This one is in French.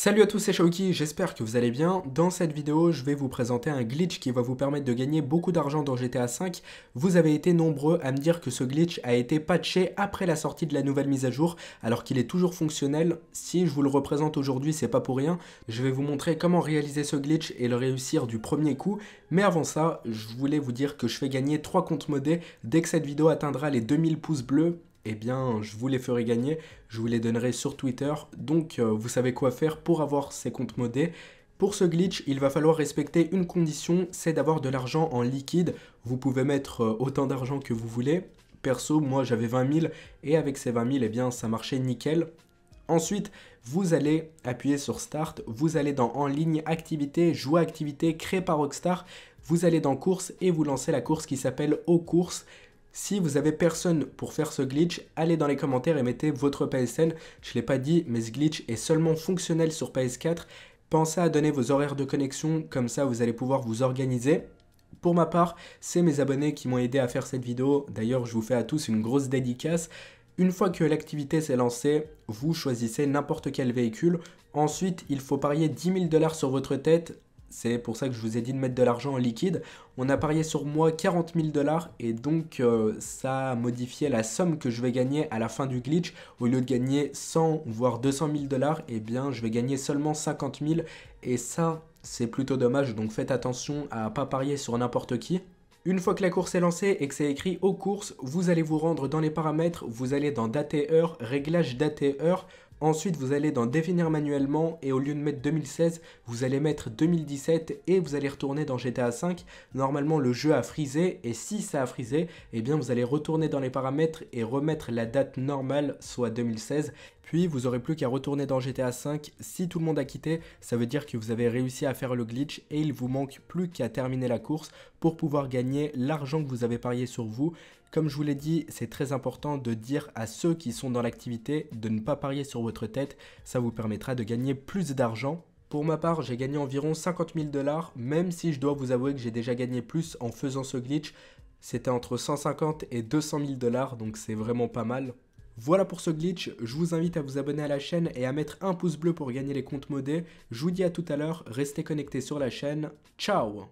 Salut à tous, c'est Shoki, j'espère que vous allez bien. Dans cette vidéo, je vais vous présenter un glitch qui va vous permettre de gagner beaucoup d'argent dans GTA V. Vous avez été nombreux à me dire que ce glitch a été patché après la sortie de la nouvelle mise à jour, alors qu'il est toujours fonctionnel. Si je vous le représente aujourd'hui, c'est pas pour rien. Je vais vous montrer comment réaliser ce glitch et le réussir du premier coup. Mais avant ça, je voulais vous dire que je fais gagner 3 comptes modés dès que cette vidéo atteindra les 2000 pouces bleus eh bien je vous les ferai gagner, je vous les donnerai sur Twitter. Donc euh, vous savez quoi faire pour avoir ces comptes modés. Pour ce glitch, il va falloir respecter une condition, c'est d'avoir de l'argent en liquide. Vous pouvez mettre euh, autant d'argent que vous voulez. Perso, moi j'avais 20 000 et avec ces 20 000, eh bien ça marchait nickel. Ensuite, vous allez appuyer sur Start, vous allez dans En ligne, Activité, Jouer activité, Créé par Rockstar, vous allez dans Course et vous lancez la course qui s'appelle Aux courses. Si vous avez personne pour faire ce glitch, allez dans les commentaires et mettez votre PSN. Je ne l'ai pas dit, mais ce glitch est seulement fonctionnel sur PS4. Pensez à donner vos horaires de connexion, comme ça vous allez pouvoir vous organiser. Pour ma part, c'est mes abonnés qui m'ont aidé à faire cette vidéo. D'ailleurs, je vous fais à tous une grosse dédicace. Une fois que l'activité s'est lancée, vous choisissez n'importe quel véhicule. Ensuite, il faut parier 10 000 dollars sur votre tête c'est pour ça que je vous ai dit de mettre de l'argent en liquide. On a parié sur moi 40 000 dollars et donc euh, ça a modifié la somme que je vais gagner à la fin du glitch. Au lieu de gagner 100 voire 200 000 dollars, eh bien je vais gagner seulement 50 000 et ça c'est plutôt dommage donc faites attention à pas parier sur n'importe qui. Une fois que la course est lancée et que c'est écrit aux courses, vous allez vous rendre dans les paramètres, vous allez dans date et heure, réglage date et heure, Ensuite, vous allez dans définir manuellement et au lieu de mettre 2016, vous allez mettre 2017 et vous allez retourner dans GTA V. Normalement, le jeu a frisé et si ça a frisé, eh bien vous allez retourner dans les paramètres et remettre la date normale, soit 2016 puis vous aurez plus qu'à retourner dans GTA V. Si tout le monde a quitté, ça veut dire que vous avez réussi à faire le glitch et il vous manque plus qu'à terminer la course pour pouvoir gagner l'argent que vous avez parié sur vous. Comme je vous l'ai dit, c'est très important de dire à ceux qui sont dans l'activité de ne pas parier sur votre tête. Ça vous permettra de gagner plus d'argent pour ma part, j'ai gagné environ 50 000 dollars, même si je dois vous avouer que j'ai déjà gagné plus en faisant ce glitch. C'était entre 150 et 200 000 dollars, donc c'est vraiment pas mal. Voilà pour ce glitch, je vous invite à vous abonner à la chaîne et à mettre un pouce bleu pour gagner les comptes modés. Je vous dis à tout à l'heure, restez connectés sur la chaîne, ciao